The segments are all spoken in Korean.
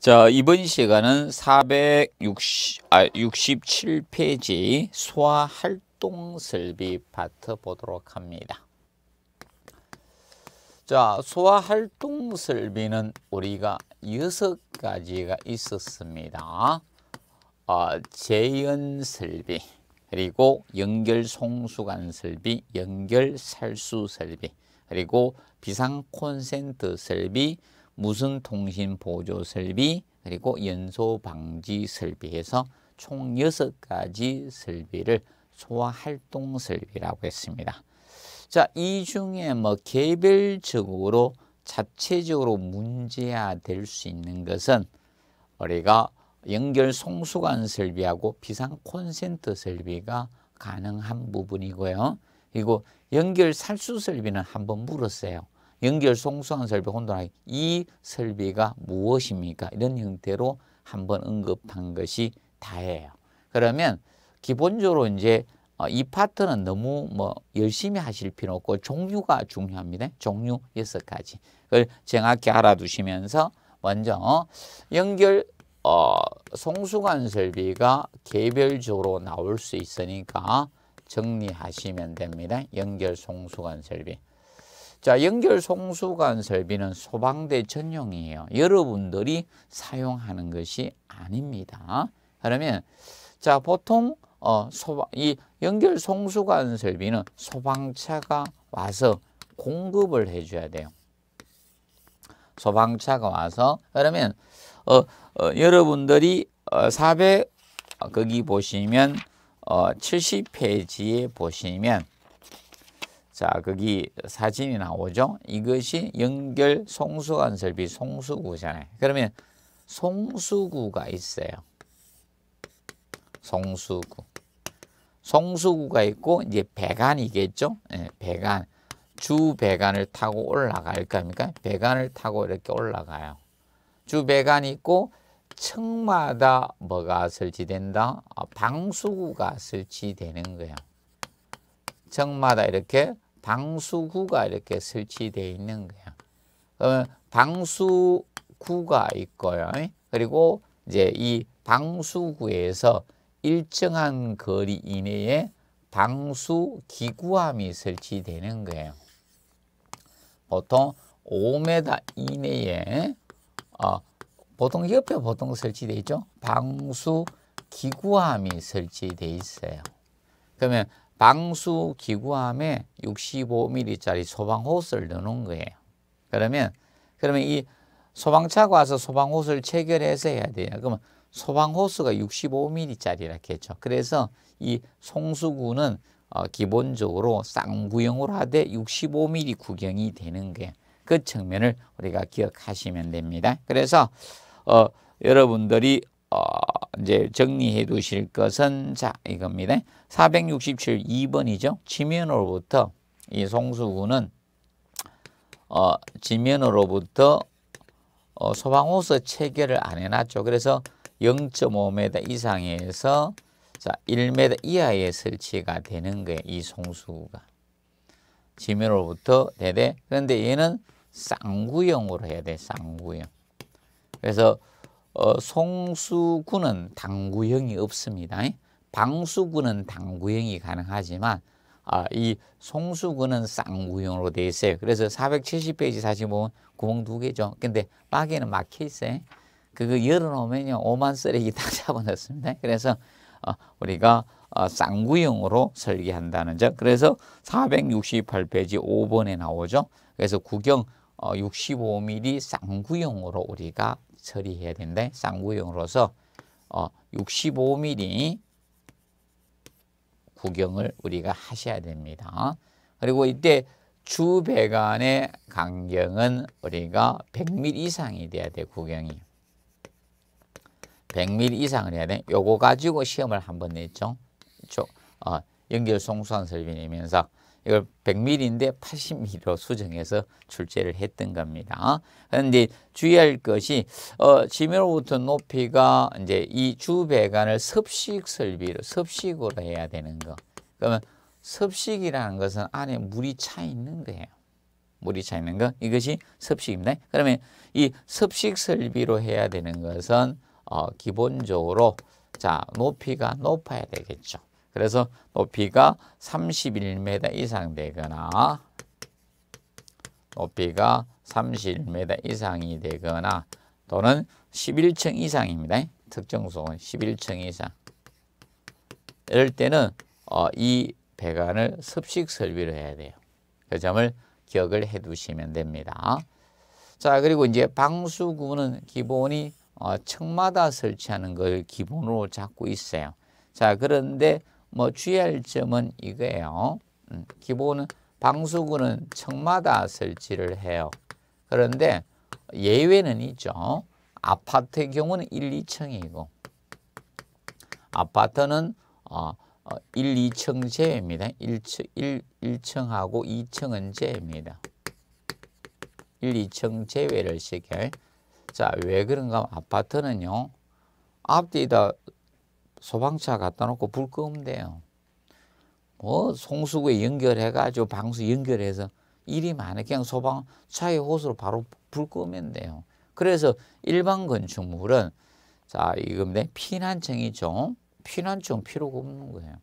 자, 이번 시간은 460, 아, 67페이지 소아 활동 설비 파트 보도록 합니다. 자, 소아 활동 설비는 우리가 여 가지가 있었습니다. 어, 재연 설비, 그리고 연결 송수관 설비, 연결 살수 설비, 그리고 비상 콘센트 설비, 무슨 통신 보조 설비 그리고 연소 방지 설비에서 총 6가지 설비를 소화 활동 설비라고 했습니다. 자, 이 중에 뭐 개별적으로 자체적으로 문제야 될 수 있는 것은 우리가 연결 송수관 설비하고 비상 콘센트 설비가 가능한 부분이고요. 그리고 연결 살수 설비는 한번 물었어요. 연결 송수한 설비 혼돈하기 이 설비가 무엇입니까? 이런 형태로 한번 언급한 것이 다예요. 그러면 기본적으로 이제 어, 이 파트는 너무 뭐 열심히 하실 필요 없고 종류가 중요합니다. 종류 여섯 가지. 그걸 정확히 알아두시면서 먼저 어, 연결 어, 송수관 설비가 개별적으로 나올 수 있으니까 정리하시면 됩니다. 연결 송수관 설비. 자, 연결 송수관 설비는 소방대 전용이에요. 여러분들이 사용하는 것이 아닙니다. 그러면 자, 보통 어, 소방, 이 연결 송수관 설비는 소방차가 와서 공급을 해줘야 돼요. 소방차가 와서 그러면 어, 어 여러분들이 어, 400 거기 보시면 어, 70페이지에 보시면 자, 거기 사진이 나오죠. 이것이 연결 송수건설비 송수구잖아요. 그러면 송수구가 있어요. 송수구. 송수구가 있고 이제 배관이겠죠. 예, 배관. 주 배관을 타고 올라갈 겁니까? 배관을 타고 이렇게 올라가요. 주 배관이 있고 층마다 뭐가 설치된다? 아, 방수구가 설치되는 거예요 층마다 이렇게 방수구가 이렇게 설치되어 있는 거야. 방수구가 있고요. 그리고 이제 이 방수구에서 일정한 거리 이내에 방수 기구함이 설치되는 거예요. 보통 5m 이내에 어, 보통 옆에 보통 설치되어 있죠. 방수 기구함이 설치되어 있어요. 그러면 방수 기구함에 65mm짜리 소방 호스를 넣는 거예요. 그러면 그러면 이 소방차가 와서 소방 호스를 체결해서 해야 돼요. 그러면 소방 호스가 65mm짜리라 했죠. 그래서 이 송수구는 어, 기본적으로 쌍구형으로 하되 65mm 구경이 되는 게 그 측면을 우리가 기억하시면 됩니다. 그래서 어, 여러분들이 어, 이제 정리해 두실 것은 자 이겁니다. 467 2번이죠. 지면으로부터 이 송수구는 어, 지면으로부터 어, 소방호스 체결을 안 해놨죠. 그래서 0.5m 이상에서 자 1m 이하에 설치가 되는 거예요. 이 송수구가. 지면으로부터 대대 그런데 얘는 쌍구형으로 해야 돼. 쌍구형. 그래서 어, 송수구는 당구형이 없습니다. 방수구는 당구형이 가능하지만 아, 이 송수구는 쌍구형으로 돼 있어요. 그래서 470페이지 사실 보면 구멍 두 개죠. 근데 막에는 막혀 있어요. 그거 열어놓으면요. 5만 쓰레기 다 잡아놨습니다. 그래서 어, 우리가 어, 쌍구형으로 설계한다는 점. 그래서 468페이지 5번에 나오죠. 그래서 구경 어, 65mm 쌍구형으로 우리가 처리해야 되는데 쌍구형으로서 어, 65mm 구경을 우리가 하셔야 됩니다. 그리고 이때 주 배관의 강경은 우리가 100mm 이상이 돼야 돼 구경이. 100mm 이상을 해야 돼. 요거 가지고 시험을 한 번 냈죠. 저, 어, 연결 송수한 설비 내면서 이걸 100ml인데 80ml로 수정해서 출제를 했던 겁니다. 그런데 주의할 것이 어, 지면부터 높이가 이제 이 주 배관을 섭식 설비로 섭식으로 해야 되는 거. 그러면 섭식이라는 것은 안에 물이 차 있는 거예요. 물이 차 있는 거 이것이 섭식입니다. 그러면 이 섭식 설비로 해야 되는 것은 어, 기본적으로 자 높이가 높아야 되겠죠. 그래서 높이가 31m 이상 되거나 높이가 31m 이상이 되거나 또는 11층 이상입니다. 특정 속은 11층 이상. 이럴 때는 어, 이 배관을 습식 설비로 해야 돼요. 그 점을 기억을 해 두시면 됩니다. 자 그리고 이제 방수구는 기본이 어, 마다 설치하는 걸 기본으로 잡고 있어요. 자 그런데 뭐 주의할 점은 이거예요. 음, 기본은 방수구는 층마다 설치를 해요. 그런데 예외는 있죠. 아파트의 경우는 1, 2층이고 아파트는 어, 1, 어, 2층 제외입니다. 1층, 1, 1층하고 2층은 제외입니다. 1, 2층 제외를 시켜요. 자, 왜 그런가 아파트는요. 앞뒤다 소방차 갖다 놓고 불 끄면 요뭐 송수구에 연결해가지고 방수 연결해서 일이 많아. 그냥 소방차의 호스로 바로 불 끄면 돼요. 그래서 일반 건축물은 자, 이건 내 뭐 피난청이죠. 피난청 필요가 없는 거예요.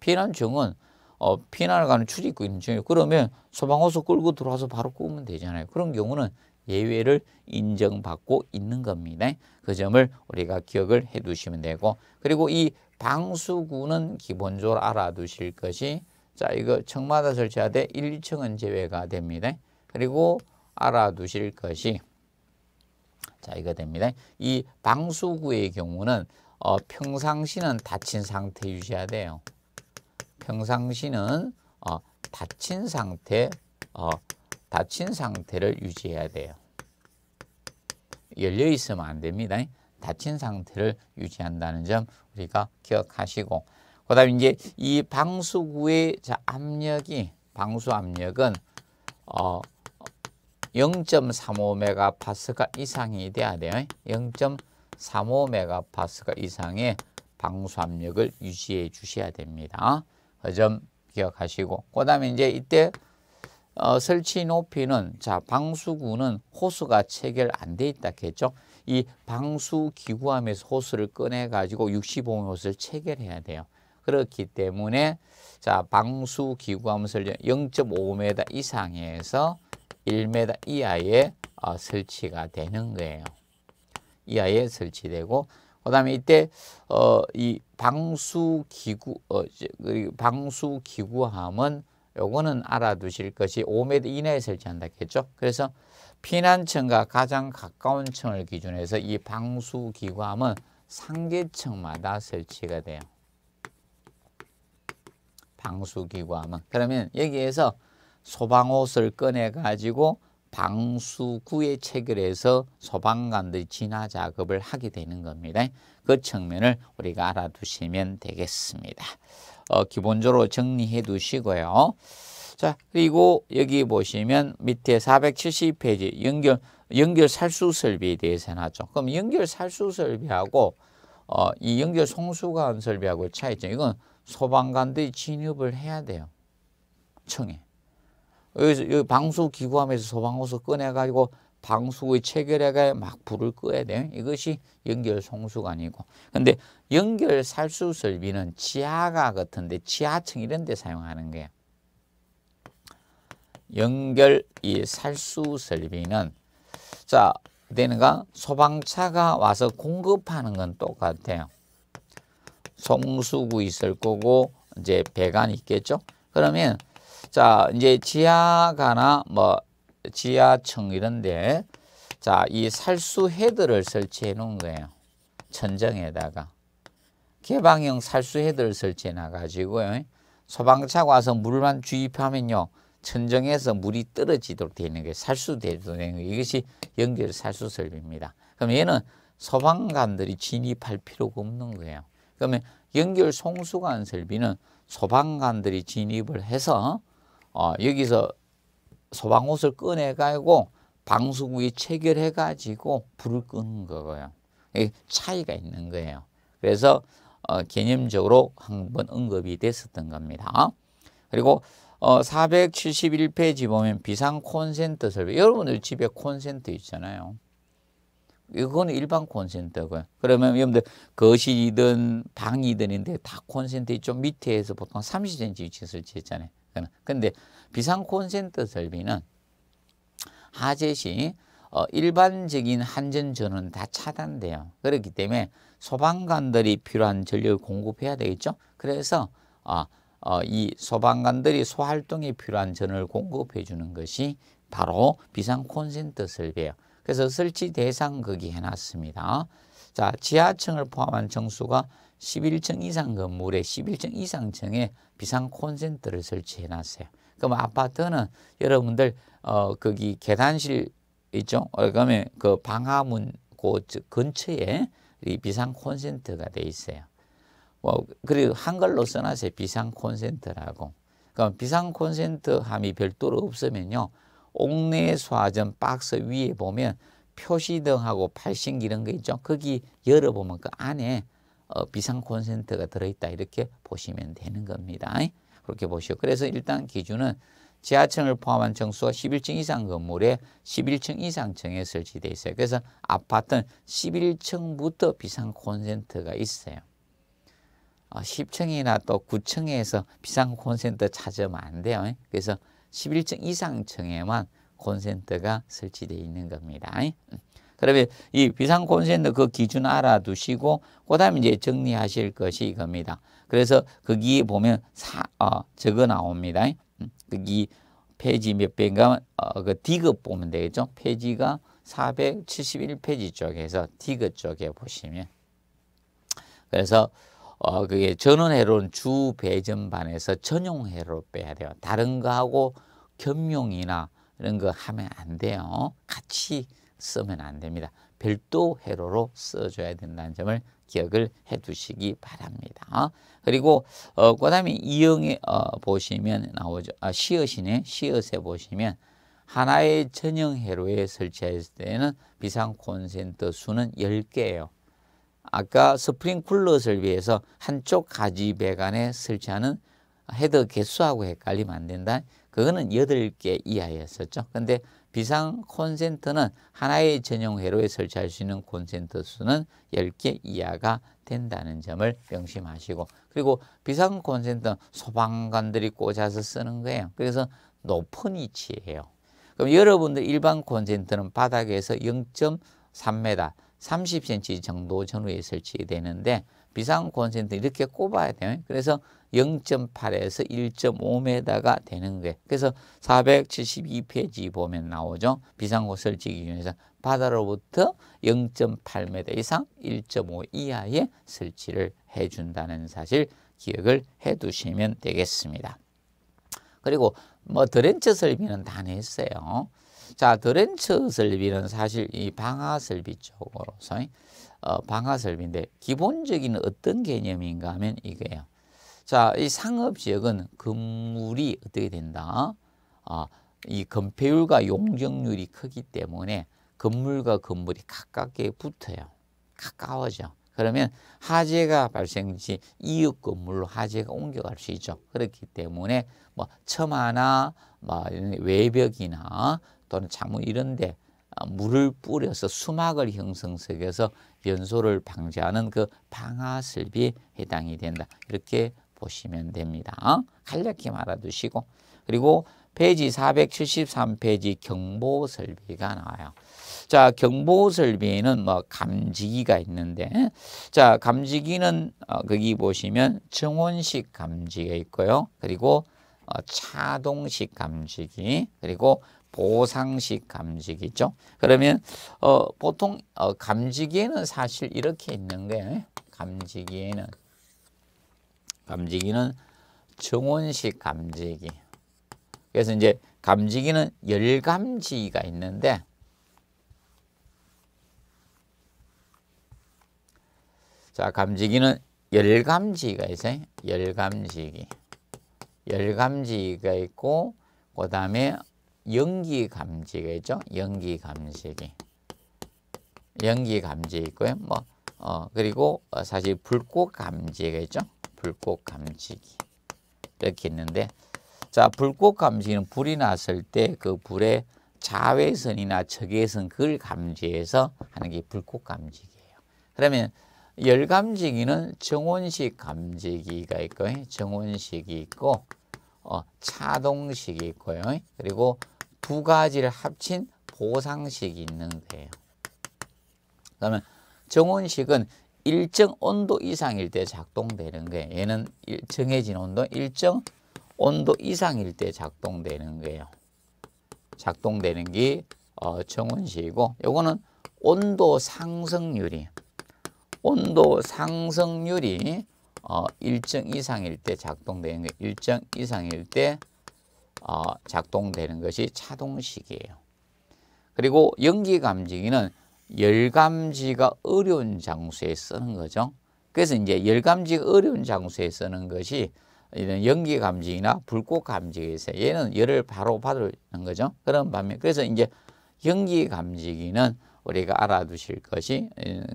피난청은 어, 피난을 가는 출입구 있는 중에 그러면 소방호수 끌고 들어와서 바로 끄면 되잖아요. 그런 경우는 예외를 인정받고 있는 겁니다. 그 점을 우리가 기억을 해 두시면 되고 그리고 이 방수구는 기본적으로 알아두실 것이 자 이거 청마다설치하되 1층은 제외가 됩니다. 그리고 알아두실 것이 자 이거 됩니다. 이 방수구의 경우는 어, 평상시는 닫힌 상태 유지해야 돼요. 평상시는 어, 닫힌 상태 어, 닫힌 상태를 유지해야 돼요. 열려 있으면 안 됩니다. 닫힌 상태를 유지한다는 점 우리가 기억하시고 그다음 이제 이 방수구의 압력이 방수 압력은 어 0.35메가파스카 이상이 돼야 돼요. 0.35메가파스카 이상의 방수 압력을 유지해 주셔야 됩니다. 그 점 기억하시고 그 다음에 이제 이때 어, 설치 높이는 자 방수구는 호수가 체결 안 돼 있다 했죠. 이 방수 기구함에서 호수를 꺼내 가지고 65mm 호수를 체결해야 돼요. 그렇기 때문에 자 방수 기구함 설정 0.5m 이상에서 1m 이하에 어, 설치가 되는 거예요. 이하에 설치되고 그다음에 이때 어 이 방수 기구 어 방수 기구함은 요거는 알아두실 것이 5m 이내에 설치한다 했죠. 그래서 피난층과 가장 가까운 층을 기준해서 이 방수기구함은 상계층마다 설치가 돼요. 방수기구함은. 그러면 여기에서 소방옷을 꺼내가지고 방수구에 체결해서 소방관들이 진화 작업을 하게 되는 겁니다. 그 측면을 우리가 알아두시면 되겠습니다. 어, 기본적으로 정리해 두시고요. 자, 그리고 여기 보시면 밑에 470페이지 연결 연결 살수 설비에 대해서는 하죠. 그럼 연결 살수 설비하고 어, 이 연결 송수관 설비하고 차이점. 이건 소방관들이 진입을 해야 돼요. 청에. 여기서 여기 방수 기구함에서 소방호수 꺼내 가지고 방수의 구체결에가막 불을 꺼야 돼요. 이것이 연결 송수관이고. 근데 연결 살수 설비는 지하가 같은데 지하층 이런 데 사용하는 거예요. 연결 이 살수 설비는 자, 되는가? 소방차가 와서 공급하는 건 똑같아요. 송수구 있을 거고 이제 배관 있겠죠. 그러면 자, 이제 지하가나 뭐 지하층 이런데 자이 살수 헤드를 설치해 놓은 거예요. 천정에다가 개방형 살수 헤드를 설치해 놔가지고요. 소방차가 와서 물만 주입하면요. 천정에서 물이 떨어지도록 되는 어있게 살수 되도록 되는 이것이 연결 살수 설비입니다. 그럼 얘는 소방관들이 진입할 필요가 없는 거예요. 그러면 연결 송수관 설비는 소방관들이 진입을 해서 어, 여기서 소방호스를 꺼내가지고 방수구에 체결해가지고 불을 끄는 거고요. 차이가 있는 거예요. 그래서 어, 개념적으로 한번 언급이 됐었던 겁니다. 그리고 어, 471페이지 보면 비상 콘센트 설비. 여러분들 집에 콘센트 있잖아요. 이건 일반 콘센트고요. 그러면 여러분들 거실이든 방이든인데 다 콘센트 좀 밑에서 보통 30cm 위치에 설치했잖아요. 근데 비상 콘센트 설비는 하재 시 어, 일반적인 한전 전원은 다 차단돼요. 그렇기 때문에 소방관들이 필요한 전력을 공급해야 되겠죠. 그래서 아, 어, 이 소방관들이 소활동에 필요한 전을 공급해 주는 것이 바로 비상 콘센트 설비예요. 그래서 설치 대상 거기 해놨습니다. 자, 지하층을 포함한 정수가 11층 이상 건물에 11층 이상 층에 비상 콘센트를 설치해 놨어요. 그럼 아파트는 여러분들 어 거기 계단실 있죠. 어, 그다음에 그 방화문 그 근처에 이 비상 콘센트가 돼 있어요. 뭐 그리고 한글로 써놨어요. 비상 콘센트라고. 그럼 비상 콘센트 함이 별도로 없으면요. 옥내 소화전 박스 위에 보면 표시등하고 발신기 이런 거 있죠. 거기 열어보면 그 안에 어, 비상 콘센트가 들어있다 이렇게 보시면 되는 겁니다. 그렇게 보시오. 그래서 일단 기준은 지하층을 포함한 정수가 11층 이상 건물에 11층 이상 층에 설치되어 있어요. 그래서 아파트는 11층부터 비상 콘센트가 있어요. 10층이나 아, 또 9층에서 비상 콘센트 찾으면 안 돼요. 그래서 11층 이상 층에만 콘센트가 설치되어 있는 겁니다. 그러면 이 비상 콘센트 그 기준 알아두시고 그다음에 이제 정리하실 것이 이겁니다. 그래서 거기 보면 사, 어, 적어 나옵니다. 음, 거기 페이지 몇 페인가 어, 그 디귿 보면 되겠죠. 페이지가 471페이지 쪽에서 디귿 쪽에 보시면 그래서 어, 그게 전원회로는 주 배전반에서 전용회로 빼야 돼요. 다른 거하고 겸용이나 이런 거 하면 안 돼요. 같이 쓰면 안 됩니다. 별도 회로로 써줘야 된다는 점을 기억을 해두시기 바랍니다. 그리고 어, 그다음에 이형에 어, 보시면 나오죠. 아, 시엇이네. 시엇에 보시면 하나의 전형 회로에 설치했을 때는 비상 콘센트 수는 10개예요. 아까 스프링 쿨러를 위해서 한쪽 가지 배관에 설치하는 헤드 개수하고 헷갈리면 안 된다. 그거는 8개 이하였었죠. 근데 비상 콘센트는 하나의 전용 회로에 설치할 수 있는 콘센트 수는 10개 이하가 된다는 점을 명심하시고 그리고 비상 콘센트는 소방관들이 꽂아서 쓰는 거예요. 그래서 높은 위치예요. 그럼 여러분들 일반 콘센트는 바닥에서 0.3m, 30cm 정도 전후에 설치되는데 비상 콘센트 이렇게 꼽아야 돼요. 그래서 0.8에서 1.5m가 되는 거예요. 그래서 472페이지 보면 나오죠. 비상호 설치 기준에서 바다로부터 0.8m 이상 1.5 이하의 설치를 해준다는 사실 기억을 해두시면 되겠습니다. 그리고 뭐 드렌처 설비는 다 냈어요. 자 드렌처 설비는 사실 이방아 설비 쪽으로서 어, 방화 설비인데 기본적인 어떤 개념인가 하면 이거예요. 자, 이 상업 지역은 건물이 어떻게 된다? 아, 이 건폐율과 용적률이 크기 때문에 건물과 건물이 가깝게 붙어요. 가까워져. 그러면 하재가 발생시 이웃 건물로 하재가 옮겨갈 수 있죠. 그렇기 때문에 뭐 첨화나 뭐 외벽이나 또는 자문 이런 데 아, 물을 뿌려서 수막을 형성시에서 연소를 방지하는 그 방아슬비에 해당이 된다. 이렇게 보시면 됩니다. 어? 간략히 말아두시고 그리고 페이지 473페이지 경보설비가 나와요. 자, 경보설비에는 뭐 감지기가 있는데 자, 감지기는 어, 거기 보시면 정원식 감지가 있고요. 그리고 어, 차동식 감지기 그리고 보상식 감지기죠. 그러면 어, 보통 어, 감지기에는 사실 이렇게 있는 거예요. 감지기에는 감지기는 정원식 감지기. 그래서 이제 감지기는 열감지가 있는데 자 감지기는 열감지가 있어요. 열감지기. 열감지가 있고 그 다음에 연기 감지겠죠. 연기 감지기. 연기 감지 있고요. 뭐 어, 그리고 어, 사실 불꽃 감지겠죠. 불꽃 감지기. 이렇게 있는데 자, 불꽃 감지는 불이 났을 때 그 불의 자외선이나 적외선 그걸 감지해서 하는 게 불꽃 감지기예요. 그러면 열 감지기는 정원식 감지기가 있고요. 정원식이 있고 어, 차동식이 있고요. 그리고 두 가지를 합친 보상식이 있는 데요 그러면 정온식은 일정 온도 이상일 때 작동되는 거예요. 얘는 정해진 온도 일정 온도 이상일 때 작동되는 거예요. 작동되는 게 어, 정온식이고 요거는 온도 상승률이 온도 상승률이 어, 일정 이상일 때 작동되는 게 일정 이상일 때 어, 작동되는 것이 차동식이에요. 그리고 연기감지기는 열감지가 어려운 장소에 쓰는 거죠. 그래서 이제 열감지가 어려운 장소에 쓰는 것이 이런 연기감지기나 불꽃감지기에서 얘는 열을 바로 받는 거죠. 그런 반면 그래서 이제 연기감지기는 우리가 알아두실 것이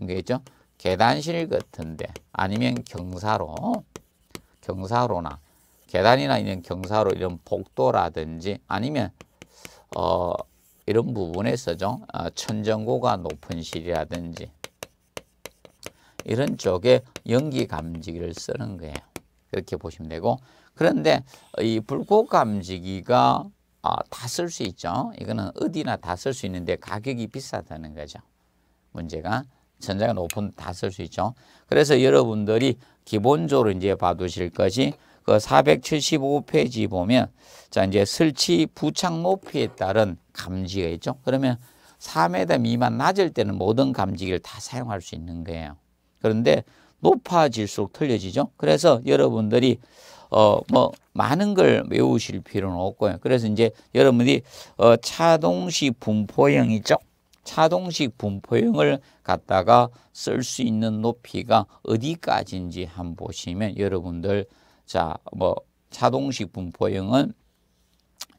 있죠 계단실 같은데 아니면 경사로 경사로나 계단이나 이런 경사로 이런 복도라든지 아니면 어 이런 부분에서죠. 어, 천정고가 높은 실이라든지 이런 쪽에 연기 감지기를 쓰는 거예요. 그렇게 보시면 되고 그런데 이 불꽃 감지기가 아, 다쓸 수 있죠. 이거는 어디나 다 쓸 수 있는데 가격이 비싸다는 거죠. 문제가 전자가 높은 다 쓸 수 있죠. 그래서 여러분들이 기본적으로 이제 봐두실 것이 그 475페이지 보면 자 이제 설치 부착 높이에 따른 감지가 있죠. 그러면 4m 미만 낮을 때는 모든 감지기를 다 사용할 수 있는 거예요. 그런데 높아질수록 틀려지죠. 그래서 여러분들이 어 뭐 많은 걸 외우실 필요는 없고요. 그래서 이제 여러분들이 어 차동식 분포형 있죠. 차동식 분포형을 갖다가 쓸 수 있는 높이가 어디까지인지 한번 보시면 여러분들 자, 뭐 자동식 분포형은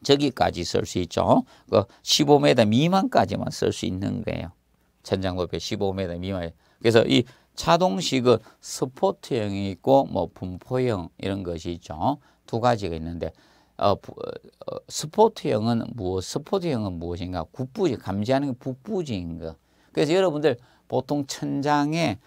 저기까지 쓸 수 있죠. 그 15m 미만까지만 쓸 수 있는 거예요. 천장 높이 15m 미만. 그래서 이 자동식은 스포트형이 있고 뭐 분포형 이런 것이 있죠. 두 가지가 있는데 어, 어, 스포트형은 무엇? 스포트형은 무엇인가? 국부지 감지하는 게 북부지인 거. 그래서 여러분들 보통 천장에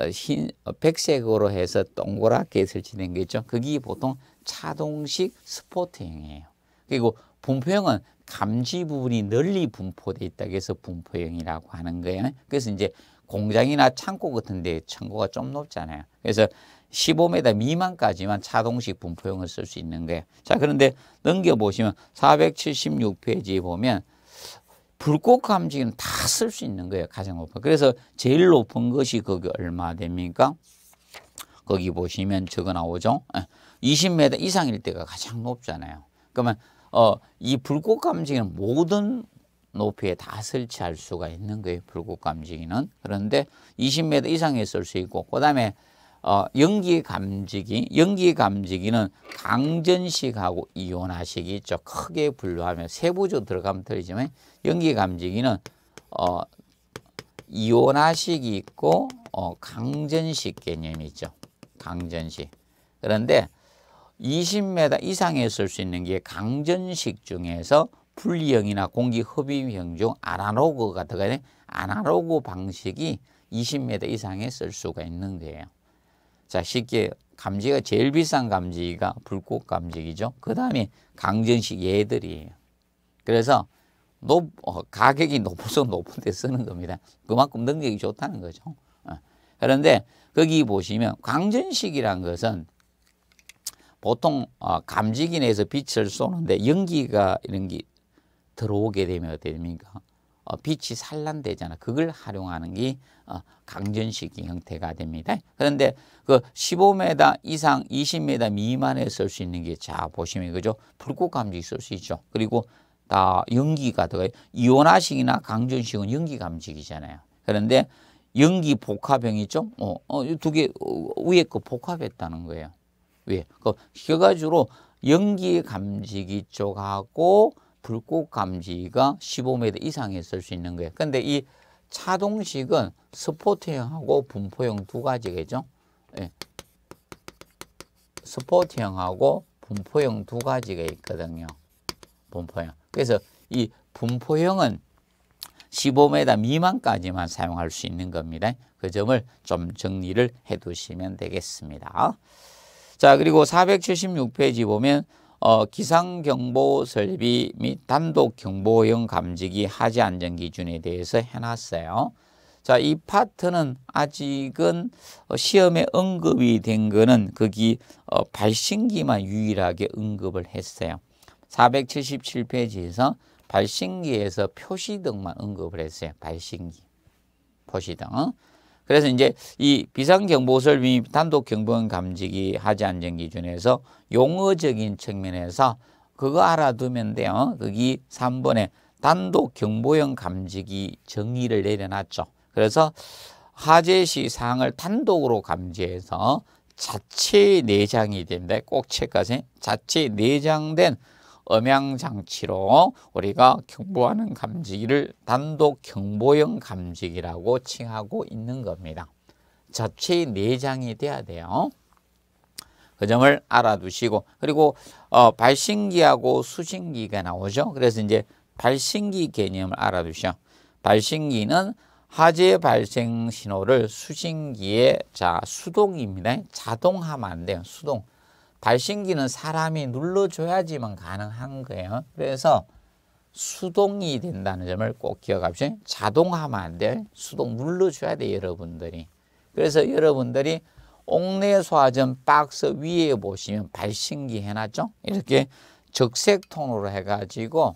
어, 흰 어, 백색으로 해서 동그랗게 설치된 게 있죠. 그게 보통 차동식 스포트형이에요. 그리고 분포형은 감지 부분이 널리 분포돼 있다 그래서 분포형이라고 하는 거예요. 그래서 이제 공장이나 창고 같은 데 창고가 좀 높잖아요. 그래서 15m 미만까지만 차동식 분포형을 쓸 수 있는 거예요. 자, 그런데 넘겨보시면 476페이지에 보면 불꽃감지기는 다 쓸 수 있는 거예요. 가장 높은. 그래서 제일 높은 것이 거기 얼마 됩니까? 거기 보시면 적어 나오죠. 20m 이상일 때가 가장 높잖아요. 그러면 어, 이 불꽃감지기는 모든 높이에 다 설치할 수가 있는 거예요. 불꽃감지기는. 그런데 20m 이상에 쓸 수 있고 그 다음에 어, 연기 감지기, 연기 감지기는 강전식하고 이온화식이 있죠. 크게 분류하면 세부적으로 들어가면 틀리지만 연기 감지기는 어, 이온화식이 있고 어, 강전식 개념이 있죠. 강전식. 그런데 20m 이상에 쓸 수 있는 게 강전식 중에서 분리형이나 공기 흡입형 중 아날로그가 들어가는 아날로그 방식이 20m 이상에 쓸 수가 있는 거예요. 자, 쉽게 감지가 제일 비싼 감지가 불꽃 감지기죠. 그 다음에 강전식 얘들이에요. 그래서 높, 어, 가격이 높아서 높은 데 쓰는 겁니다. 그만큼 능력이 좋다는 거죠. 어. 그런데 거기 보시면 강전식이란 것은 보통 어, 감지기 내에서 빛을 쏘는데 연기가 이런 게 들어오게 되면 어떻게 됩니까? 어, 빛이 산란되잖아. 그걸 활용하는 게 어, 강전식의 형태가 됩니다. 그런데 그 15m 이상 20m 미만에 쓸 수 있는 게 자 보시면 그죠? 불꽃감지 쓸 수 있죠. 그리고 다 연기가 들 이온화식이나 강전식은 연기감지기잖아요. 그런데 연기 복합형 이죠 어, 어, 두개 어, 위에 거 복합했다는 거예요. 위에. 그, 혀가 주로 연기 감지기 쪽하고 불꽃 감지가 15m 이상에 있을 수 있는 거예요. 근데 이 차동식은 스포트형하고 분포형 두 가지겠죠. 예. 스포트형하고 분포형 두 가지가 있거든요. 분포형. 그래서 이 분포형은 15m 미만까지만 사용할 수 있는 겁니다. 그 점을 좀 정리를 해 두시면 되겠습니다. 자, 그리고 476페이지 보면 어, 기상경보 설비 및 단독경보용 감지기 하지 안전 기준에 대해서 해놨어요. 자, 이 파트는 아직은 어, 시험에 언급이 된 거는 거기 어, 발신기만 유일하게 언급을 했어요. 477페이지에서 발신기에서 표시등만 언급을 했어요. 발신기, 표시등. 그래서 이제 이 비상경보설비 단독 경보원 감지기 하지 안전 기준에서 용어적인 측면에서 그거 알아두면 돼요. 거기 3번에 단독 경보형 감지기 정의를 내려놨죠. 그래서 화재시상항을 단독으로 감지해서 자체 내장이 됩니다. 꼭 체크하세요. 자체 내장된 음향장치로 우리가 경보하는 감지기를 단독 경보형 감지기라고 칭하고 있는 겁니다. 자체 내장이 돼야 돼요. 그 점을 알아두시고 그리고 어, 발신기하고 수신기가 나오죠. 그래서 이제 발신기 개념을 알아두셔. 발신기는 화재 발생 신호를 수신기에 자 수동입니다. 자동하면 안 돼요. 수동. 발신기는 사람이 눌러줘야지만 가능한 거예요. 그래서 수동이 된다는 점을 꼭 기억합시다. 자동하면 안 돼. 수동 눌러줘야 돼 여러분들이. 그래서 여러분들이 옥내 소화전 박스 위에 보시면 발신기 해놨죠? 이렇게 적색톤으로 해가지고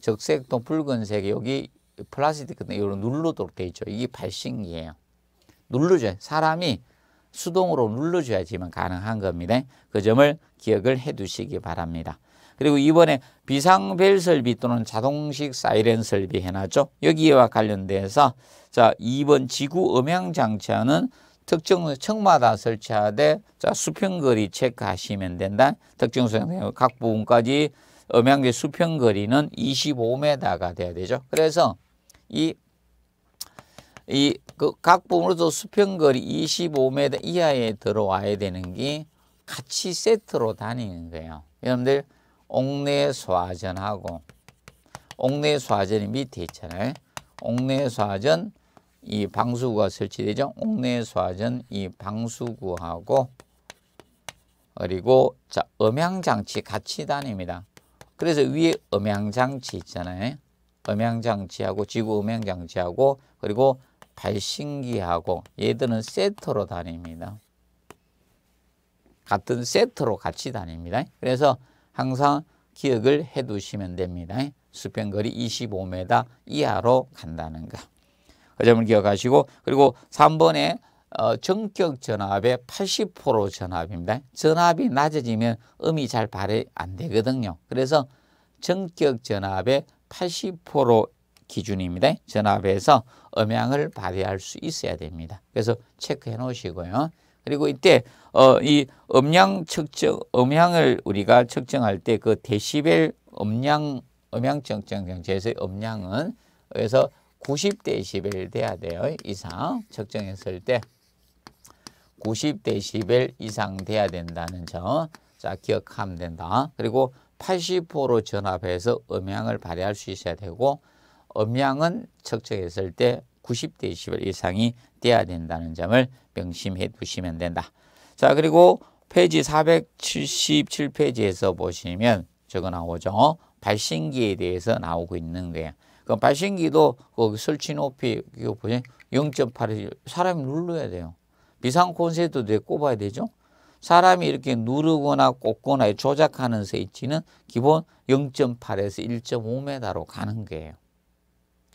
적색톤 붉은색 여기 플라스틱 같은 이런 눌러도록 돼 있죠. 이게 발신기예요. 눌러줘요. 사람이 수동으로 눌러줘야지만 가능한 겁니다. 그 점을 기억을 해두시기 바랍니다. 그리고 이번에 비상벨 설비 또는 자동식 사이렌 설비 해놨죠. 여기와 관련돼서 자 2번 지구 음향 장치는 하 특정 층마다 설치하되 자 수평거리 체크하시면 된다. 특정 수평 각 부분까지 음향계 수평거리는 25m가 돼야 되죠. 그래서 이, 이 그각부분으로도 수평거리 25m 이하에 들어와야 되는 게 같이 세트로 다니는 거예요. 여러분들 옥내 소화전하고 옥내 소화전이 밑에 있잖아요. 옥내 소화전 이 방수구가 설치되죠. 옥내 소화전 이 방수구하고 그리고 자 음향장치 같이 다닙니다. 그래서 위에 음향장치 있잖아요. 음향장치하고 지구 음향장치하고 그리고 발신기하고 얘들은 세트로 다닙니다. 같은 세트로 같이 다닙니다. 그래서 항상 기억을 해 두시면 됩니다. 수평거리 25m 이하로 간다는 거. 그 점을 기억하시고 그리고 3번에 어, 정격 전압의 80% 전압입니다. 전압이 낮아지면 음이 잘 발해 안 되거든요. 그래서 정격 전압의 80% 기준입니다. 전압에서 음향을 발휘할 수 있어야 됩니다. 그래서 체크해 놓으시고요. 그리고 이때 어, 이 음량 측정 음향을 우리가 측정할 때 그 데시벨 음량 음향 측정 경제에서의 음량은 그래서 90데시벨 돼야 돼요. 이상 측정했을 때 90데시벨 이상 돼야 된다는 점. 자, 기억하면 된다. 그리고 80%로 전압해서 음향을 발휘할 수 있어야 되고 음향은 측정했을 때 90데시벨 이상이 돼야 된다는 점을 명심해 두시면 된다. 자 그리고 페이지 477페이지에서 보시면 저거 나오죠. 발신기에 대해서 나오고 있는 거예요. 그 발신기도 거 설치 높이 0.8 사람이 눌러야 돼요. 비상 콘센트도 꼽아야 되죠? 사람이 이렇게 누르거나 꽂거나 조작하는 스위치는 기본 0.8에서 1.5m로 가는 거예요.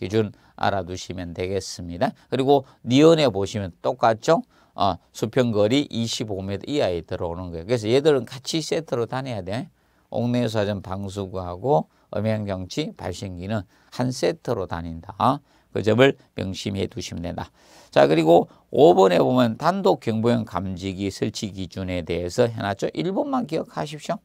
기준 알아두시면 되겠습니다. 그리고 니은에 보시면 똑같죠? 어, 수평거리 25m 이하에 들어오는 거예요. 그래서 얘들은 같이 세트로 다녀야 돼. 옥내에서전 방수구하고 음향정치 발신기는 한 세트로 다닌다. 그 점을 명심해 두시면 된다. 자 그리고 5번에 보면 단독 경보형 감지기 설치 기준에 대해서 해놨죠. 1번만 기억하십시오.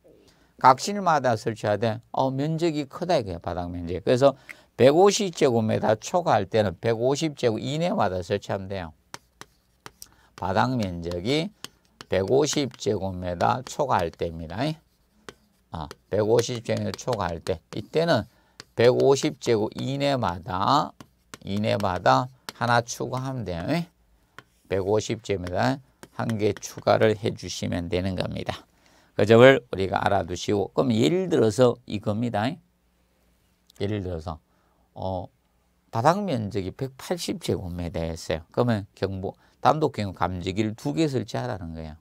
각실마다 설치해야 돼. 어, 면적이 크다 이거예요 바닥 면적. 그래서 150제곱미터 초과할 때는 150제곱 이내마다 설치하면 돼요. 바닥 면적이 150제곱미터 초과할 때입니다. 아, 어, 150제곱미터 초과할 때. 이때는 150제곱 이내마다 이내마다 하나 추가하면 돼요. 150제곱미터 한 개 추가를 해 주시면 되는 겁니다. 그 점을 우리가 알아두시고 그럼 예를 들어서 이겁니다. 예를 들어서 어, 바닥 면적이 180제곱미터였어요. 그러면 경보 단독형 감지기를 두 개 설치하라는 거예요.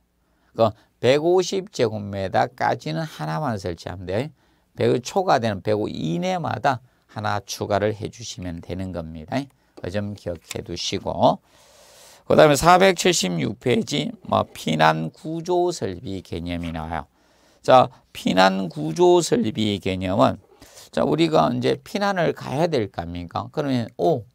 그 150제곱미터까지는 하나만 설치하면 돼요. 100 초과되는 105 이내마다 하나 추가를 해주시면 되는 겁니다. 그점 기억해 두시고 그 다음에 476페이지 뭐 피난 구조 설비 개념이 나와요. 자, 피난 구조 설비 개념은 자, 우리가 이제 피난을 가야 될거니까 그러면, 오,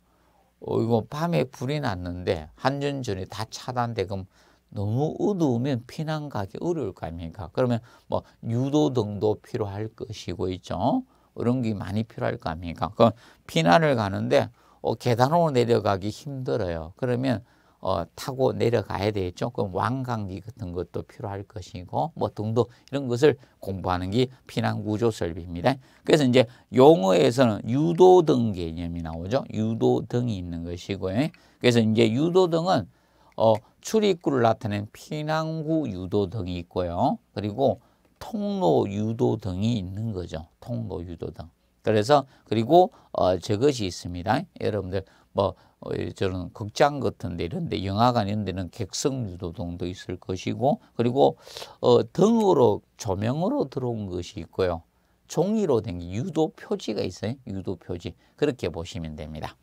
어, 이거 밤에 불이 났는데, 한전전이 다 차단되고, 너무 어두우면 피난 가기 어려울 거니까 그러면 뭐 유도등도 필요할 것이고 있죠. 이런 게 많이 필요할 거니까 그럼 피난을 가는데 어, 계단으로 내려가기 힘들어요. 그러면 어, 타고 내려가야 되겠죠. 그 왕강기 같은 것도 필요할 것이고 뭐 등도 이런 것을 공부하는 게 피난구조 설비입니다. 그래서 이제 용어에서는 유도등 개념이 나오죠. 유도등이 있는 것이고요. 예. 그래서 이제 유도등은 어, 출입구를 나타낸 피난구 유도등이 있고요. 그리고 통로 유도등이 있는 거죠. 통로 유도등. 그래서 그리고 어, 저것이 있습니다. 여러분들 뭐 어, 저는 극장 같은데 이런데 영화관 이런 데는 객석 유도등도 있을 것이고 그리고 어, 등으로 조명으로 들어온 것이 있고요. 종이로 된 유도 표지가 있어요. 유도 표지. 그렇게 보시면 됩니다.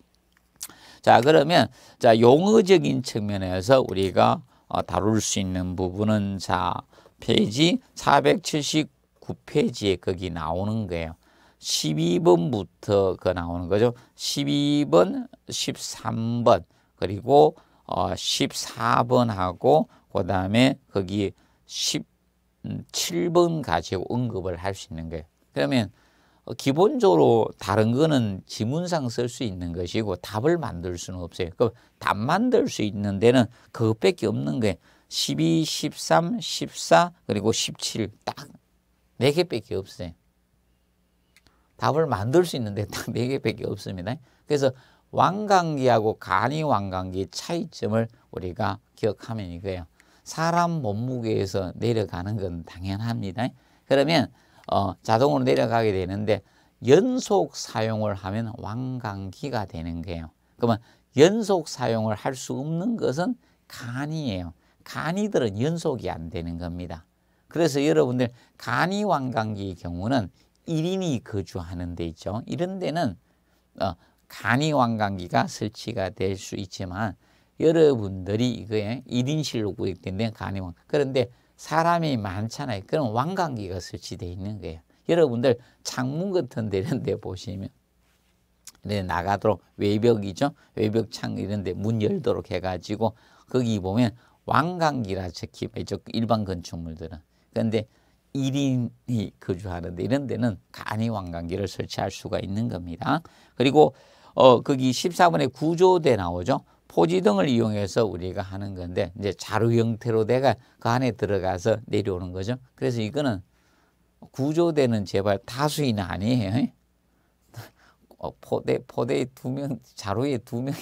자, 그러면 자, 용어적인 측면에서 우리가 어, 다룰 수 있는 부분은 자, 페이지 479페이지에 거기 나오는 거예요. 12번부터 그 나오는 거죠. 12번, 13번, 그리고 어 14번하고 그 다음에 거기 17번 가지고 언급을 할 수 있는 거예요. 그러면 기본적으로 다른 거는 지문상 쓸 수 있는 것이고 답을 만들 수는 없어요. 그 답 만들 수 있는 데는 그것밖에 없는 거예요. 12, 13, 14 그리고 17 딱 네개밖에 없어요. 답을 만들 수 있는데 딱 네 개밖에 없습니다. 그래서 왕강기하고 간이 왕강기의 차이점을 우리가 기억하면 이거예요. 사람 몸무게에서 내려가는 건 당연합니다. 그러면 어, 자동으로 내려가게 되는데 연속 사용을 하면 왕강기가 되는 거예요. 그러면 연속 사용을 할 수 없는 것은 간이에요. 간이들은 연속이 안 되는 겁니다. 그래서 여러분들 간이 왕강기의 경우는 1인이 거주하는 데 있죠. 이런 데는 어, 간이 왕관기가 설치가 될 수 있지만 여러분들이 이거에 1인실로 구입된데 간이 왕 그런데 사람이 많잖아요. 그럼 왕관기가 설치되어 있는 거예요. 여러분들 창문 같은 데 이런 데 보시면 이렇게 나가도록 외벽이죠. 외벽창 이런 데 문 열도록 해가지고 거기 보면 왕관기라 적히죠. 일반 건축물들은. 그런데 1인이 거주하는데 이런 데는 간이 왕관기를 설치할 수가 있는 겁니다. 그리고 어 거기 14번에 구조대 나오죠. 포지 등을 이용해서 우리가 하는 건데 이제 자루 형태로 내가 그 안에 들어가서 내려오는 거죠. 그래서 이거는 구조대는 제발 다수인 아니에요. 어, 포대, 포대에 두 명, 자루에 두 명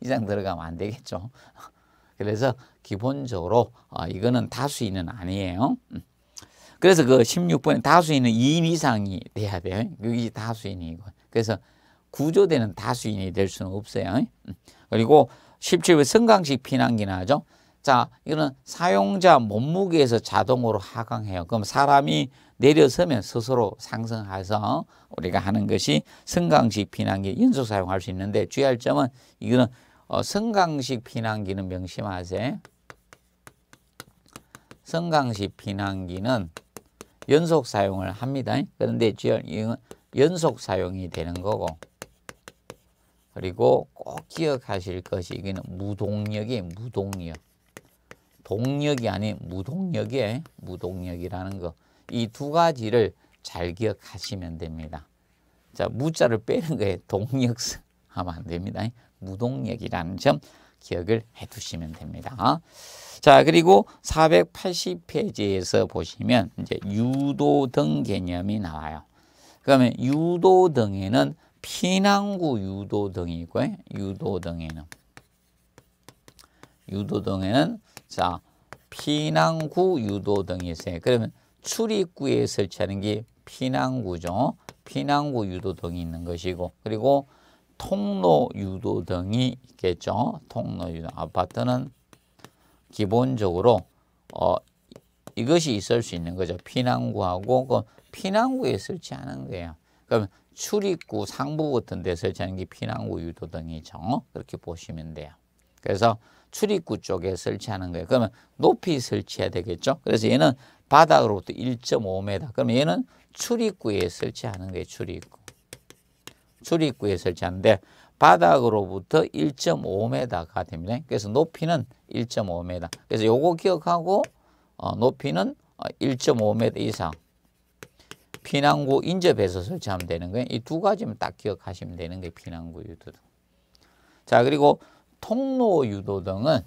이상 들어가면 안 되겠죠. 그래서 기본적으로 어, 이거는 다수인은 아니에요. 음. 그래서 그 16번에 다수인은 2인 이상이 돼야 돼요. 여기 그 다수인이고. 그래서 구조되는 다수인이 될 수는 없어요. 그리고 17번 성강식 피난기나 하죠. 자, 이거는 사용자 몸무게에서 자동으로 하강해요. 그럼 사람이 내려서면 스스로 상승해서 우리가 하는 것이 성강식 피난기 연속 사용할 수 있는데 주의할 점은 이거는 어, 성강식 피난기는 명심하세요. 성강식 피난기는 연속 사용을 합니다. 그런데 연속 사용이 되는 거고 그리고 꼭 기억하실 것이 이게 무동력이 무동력. 동력이 아닌 무동력에 무동력이라는 거. 이 두 가지를 잘 기억하시면 됩니다. 자, 무자를 빼는 거에 동력 하면 안 됩니다. 무동력이라는 점 기억을 해두시면 됩니다. 자 그리고 480페이지에서 보시면 이제 유도 등 개념이 나와요. 그러면 유도 등에는 피난구 유도 등이고 유도 등에는 유도 등에는 자 피난구 유도 등이 있어요. 그러면 출입구에 설치하는 게 피난구죠. 피난구 유도 등이 있는 것이고 그리고 통로 유도 등이 있겠죠. 통로 유도. 아파트는 기본적으로 어, 이것이 있을 수 있는 거죠. 피난구하고 그 피난구에 설치 않은 거예요. 그럼 출입구 상부 같은 데 설치하는 게 피난구 유도 등이죠. 그렇게 보시면 돼요. 그래서 출입구 쪽에 설치하는 거예요. 그러면 높이 설치해야 되겠죠. 그래서 얘는 바닥으로부터 1.5m. 그럼 얘는 출입구에 설치하는 거예요. 출입구. 출입구에 설치하는데 바닥으로부터 1.5m가 됩니다. 그래서 높이는 1.5m. 그래서 요거 기억하고 어, 높이는 1.5m 어, 이상 피난구 인접해서 설치하면 되는 거예요. 이 두 가지면 딱 기억하시면 되는 게 피난구 유도등. 자 그리고 통로 유도등은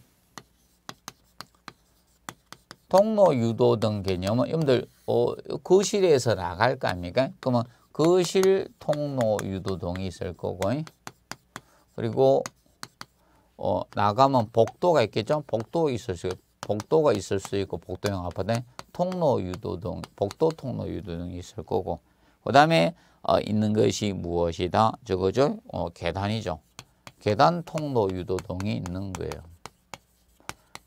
통로 유도등 개념은 여러분들 어, 거실에서 나갈 거 아닙니까? 그러면 거실 통로 유도동이 있을 거고 그리고 어, 나가면 복도가 있겠죠? 복도 있을 수 복도가 있을 수 있고 복도형 아파트 에 통로 유도동 복도 통로 유도동이 있을 거고 그 다음에 어, 있는 것이 무엇이다? 저거죠? 어, 계단이죠. 계단 통로 유도동이 있는 거예요.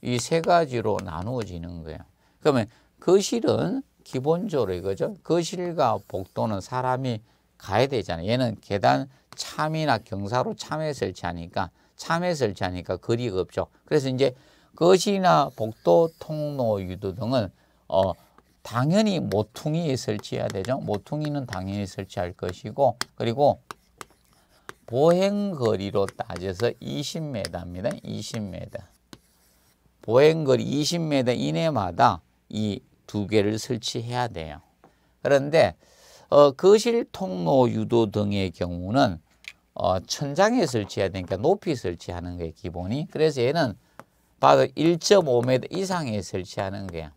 이 세 가지로 나누어지는 거예요. 그러면 거실은 기본적으로 이거죠. 거실과 그 복도는 사람이 가야 되잖아요. 얘는 계단 참이나 경사로 참에 설치하니까 참에 설치하니까 거리가 없죠. 그래서 이제 거실이나 복도, 통로, 유도 등은 어 당연히 모퉁이에 설치해야 되죠. 모퉁이는 당연히 설치할 것이고 그리고 보행거리로 따져서 20m입니다. 20m. 보행거리 20m 이내마다 이두 개를 설치해야 돼요. 그런데 어, 거실 통로 유도 등의 경우는 어, 천장에 설치해야 되니까 높이 설치하는 게 기본이. 그래서 얘는 바로 1.5m 이상에 설치하는 거예요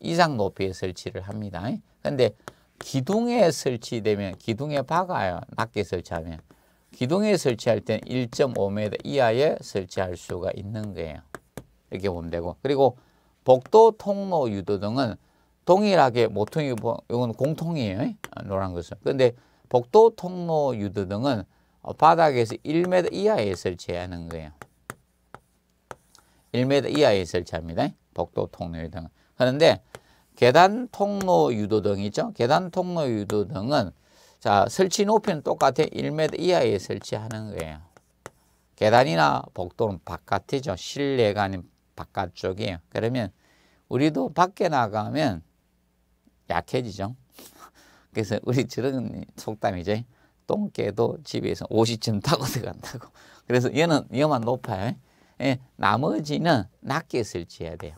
이상 높이에 설치를 합니다. 근데 기둥에 설치되면 기둥에 박아요. 낮게 설치하면. 기둥에 설치할 때는 1.5m 이하에 설치할 수가 있는 거예요. 이렇게 보면 되고. 그리고 복도, 통로, 유도 등은 동일하게 모퉁이 이건 공통이에요. 아, 노란 것은. 근데 복도, 통로, 유도 등은 어, 바닥에서 1m 이하에 설치하는 거예요. 1m 이하에 설치합니다. 복도, 통로, 유도 등. 그런데 계단, 통로, 유도 등 있죠. 계단, 통로, 유도 등은 자 설치 높이는 똑같아 1m 이하에 설치하는 거예요. 계단이나 복도는 바깥이죠. 실내가 아닌 바깥쪽이에요. 그러면 우리도 밖에 나가면 약해지죠. 그래서 우리 저런 속담이죠. 똥개도 집에서 50쯤 타고 들어간다고. 그래서 얘는 얘만 높아요. 예, 나머지는 낮게 설치해야 돼요.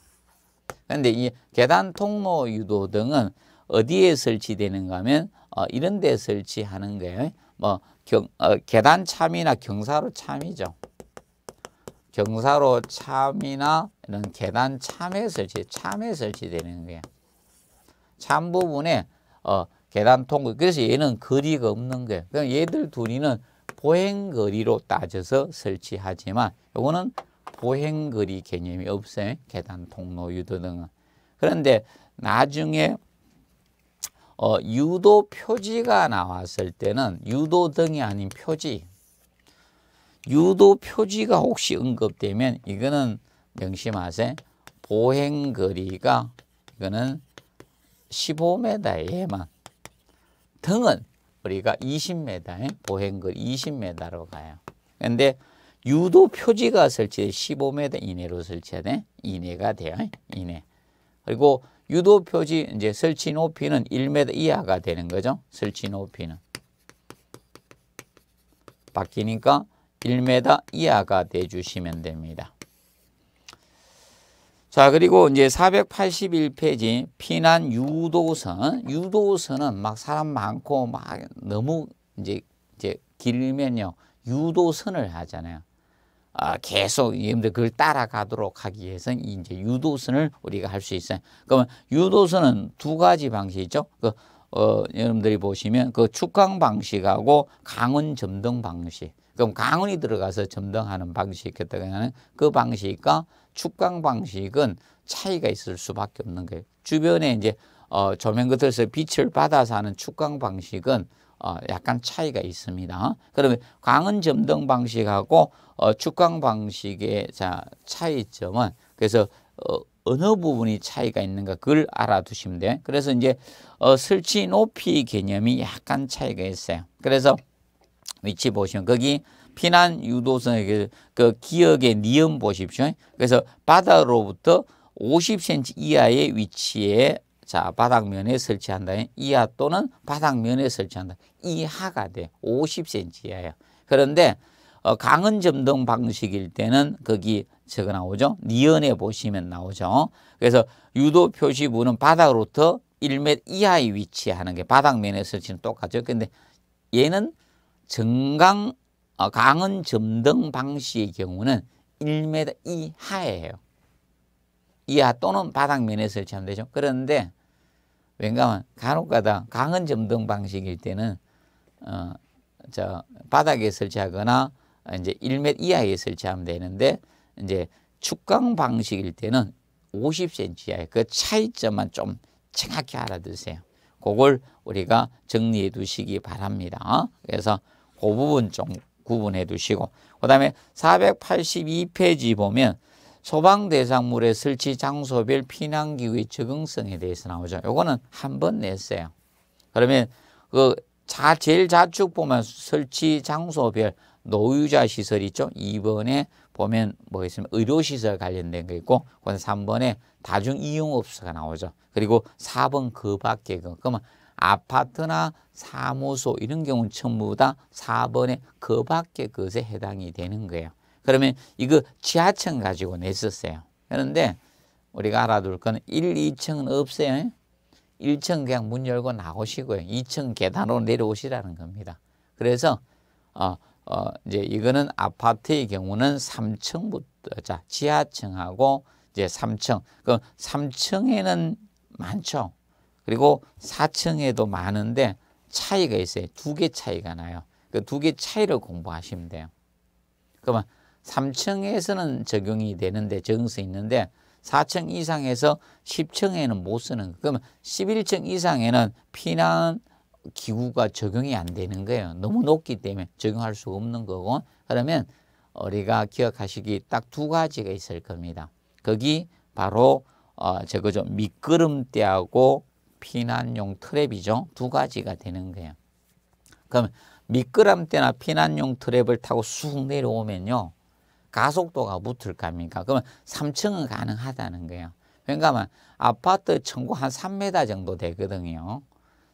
그런데 이 계단 통로 유도 등은 어디에 설치되는가 하면 어, 이런 데 설치하는 거예요. 뭐 경, 어, 계단 참이나 경사로 참이죠. 경사로 참이나 이런 계단 참에 설치, 참에 설치되는 거야. 참 부분에 어, 계단 통근 그래서 얘는 거리가 없는 거예요. 그럼 얘들 둘이는 보행 거리로 따져서 설치하지만 요거는 보행 거리 개념이 없어요. 계단 통로 유도 등은. 그런데 나중에 어, 유도 표지가 나왔을 때는 유도 등이 아닌 표지 유도 표지가 혹시 언급되면 이거는 명심하세요. 보행 거리가 이거는 15m에만 등은 우리가 20m 보행 거리 20m로 가요. 근데 유도 표지가 설치 15m 이내로 설치해야 돼. 이내가 돼요. 이내. 그리고 유도 표지 이제 설치 높이는 1m 이하가 되는 거죠. 설치 높이는 바뀌니까 1m 이하가 내주시면 됩니다. 자 그리고 이제 481페이지 피난 유도선 유도선은 막 사람 많고 막 너무 이제 이제 길면요 유도선을 하잖아요. 아, 계속 여러분들 그걸 따라가도록 하기 위해서 이제 유도선을 우리가 할 수 있어요. 그러면 유도선은 두 가지 방식이 죠그 어, 여러분들이 보시면 그 축강 방식하고 강은 점등 방식. 그럼 강원이 들어가서 점등하는 방식이 있겠다면 그 방식과 축강 방식은 차이가 있을 수밖에 없는 거예요. 주변에 이제 어, 조명 끝에서 빛을 받아서 하는 축강 방식은 어, 약간 차이가 있습니다. 그러면 강은 점등 방식하고 어, 축강 방식의 자, 차이점은 그래서 어, 어느 부분이 차이가 있는가 그걸 알아두시면 돼요. 그래서 이제 어, 설치 높이 개념이 약간 차이가 있어요. 그래서 위치 보시면 거기 피난 유도선의 그 기억의 니은 보십시오. 그래서 바다로부터 50cm 이하의 위치에 자 바닥면에 설치한다. 이하 또는 바닥면에 설치한다. 이하가 돼. 50cm 이하예요 그런데 어, 강은 점등 방식일 때는 거기 적어 나오죠. 니은에 보시면 나오죠. 그래서 유도 표시부는 바닥으로부터 1m 이하의 위치하는 게 바닥면에 설치는 똑같죠. 근데 얘는 정강 어, 강은 점등 방식의 경우는 1m 이하예요. 이하 또는 바닥면에서 하면 되죠. 그런데 왠가면 간혹가다 강은 점등 방식일 때는 어, 저 바닥에 설치하거나 이제 1m 이하에 설치하면 되는데 이제 축강 방식일 때는 50cm 이하의 그 차이점만 좀 정확히 알아두세요. 그걸 우리가 정리해 두시기 바랍니다. 그래서 그 부분 좀 구분해 두시고 그 다음에 482페이지 보면 소방대상물의 설치 장소별 피난기구의 적응성에 대해서 나오죠. 요거는 한 번 냈어요. 그러면 그 자, 제일 좌측 보면 설치 장소별 노유자 시설 있죠. 2번에 보면 뭐 있으면 의료시설 관련된 거 있고 3번에 다중이용업소가 나오죠. 그리고 4번 그 밖에 그, 그러면 아파트나 사무소 이런 경우는 전부 다4번에그밖에그 것에 해당이 되는 거예요. 그러면 이거 지하층 가지고 냈었어요. 그런데 우리가 알아둘 거 1, 2층은 없어요. 1층 그냥 문 열고 나오시고요. 2층 계단으로 내려오시라는 겁니다. 그래서 어, 어, 이제 이거는 아파트의 경우는 3층부터 자 지하층하고 이제 3층 그 3층에는 많죠. 그리고 4층에도 많은데 차이가 있어요. 두 개 차이가 나요. 그 두 개 차이를 공부하시면 돼요. 그러면 3층에서는 적용이 되는데 적용서 있는데 4층 이상에서 10층에는 못 쓰는 거. 그러면 11층 이상에는 피난 기구가 적용이 안 되는 거예요. 너무 높기 때문에 적용할 수 없는 거고 그러면 우리가 기억하시기 딱 두 가지가 있을 겁니다. 거기 바로 어, 저거좀 미끄럼 때하고 피난용 트랩이죠. 두 가지가 되는 거예요. 그럼 미끄럼때나 피난용 트랩을 타고 쑥 내려오면요. 가속도가 붙을 겁니까? 그러면 3층은 가능하다는 거예요. 그러니까 아파트 천구 한 3m 정도 되거든요.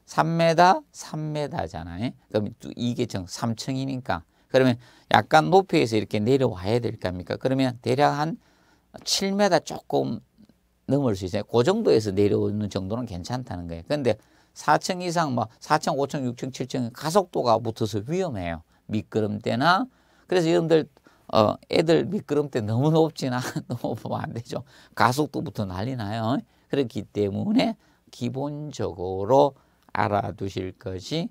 3m, 3m잖아요. 그럼 이게 정 3층이니까 그러면 약간 높이에서 이렇게 내려와야 될 겁니까? 그러면 대략 한 7m 조금 넘을 수 있어요. 그 정도에서 내려오는 정도는 괜찮다는 거예요. 근데 4층 이상 막 뭐 4층, 5층, 6층, 7층 가속도가 붙어서 위험해요. 미끄럼때나 그래서 여러분들 어, 애들 미끄럼때 너무 높지나 너무 보면 안 되죠. 가속도부터 난리 나요. 그렇기 때문에 기본적으로 알아두실 것이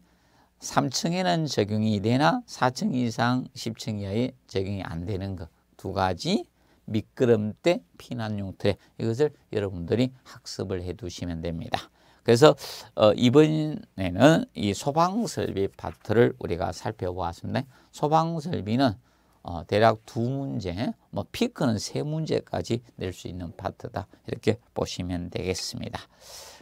3층에는 적용이 되나 4층 이상 10층 이하에 적용이 안 되는 것 두 가지 미끄럼때 피난 용태 이것을 여러분들이 학습을 해 두시면 됩니다. 그래서 어, 이번에는 이 소방설비 파트를 우리가 살펴보았습니다. 소방설비는 어, 대략 두 문제, 뭐 피크는 세 문제까지 낼 수 있는 파트다 이렇게 보시면 되겠습니다.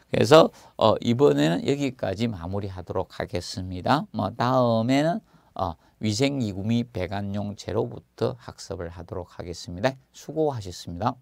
그래서 어, 이번에는 여기까지 마무리하도록 하겠습니다. 뭐 다음에는 어, 위생이구미 배관용재료부터 학습을 하도록 하겠습니다. 수고하셨습니다.